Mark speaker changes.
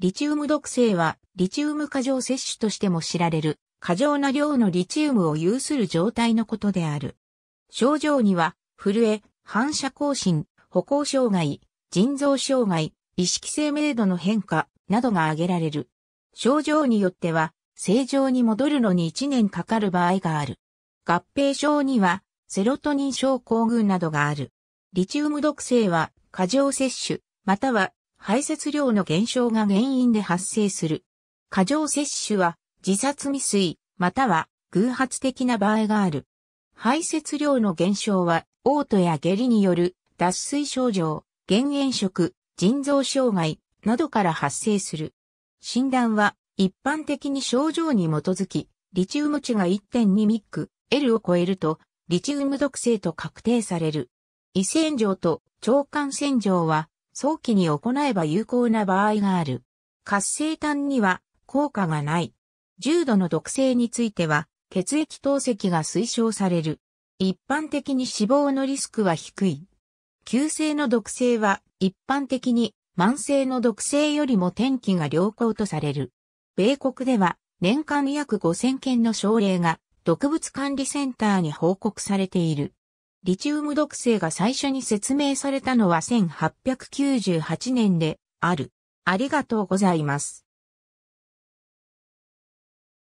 Speaker 1: リチウム毒性は、リチウム過
Speaker 2: 剰摂取としても知られる、過剰な量のリチウムを有する状態のことである。症状には、震え、反射更新、歩行障害、腎臓障害、意識生命度の変化などが挙げられる。症状によっては、正常に戻るのに1年かかる場合がある。合併症には、セロトニン症候群などがある。リチウム毒性は、過剰摂取、または排泄量の減少が原因で発生する。過剰摂取は自殺未遂、または偶発的な場合がある。排泄量の減少は、嘔吐や下痢による脱水症状、減塩食、腎臓障害などから発生する。診断は、一般的に症状に基づき、リチウム値が1.2ミック、L を超えると、リチウム毒性と確定される。胃洗浄と腸管洗浄は、早期に行えば有効な場合がある。活性炭には効果がない。重度の毒性については、血液透析が推奨される。一般的に死亡のリスクは低い。急性の毒性は一般的に慢性の毒性よりも天気が良好とされる。米国では年間約5000件の症例が毒物管理センターに報告されている。リチウム毒性が最初に説明されたのは1898
Speaker 1: 年である。ありがとうございます。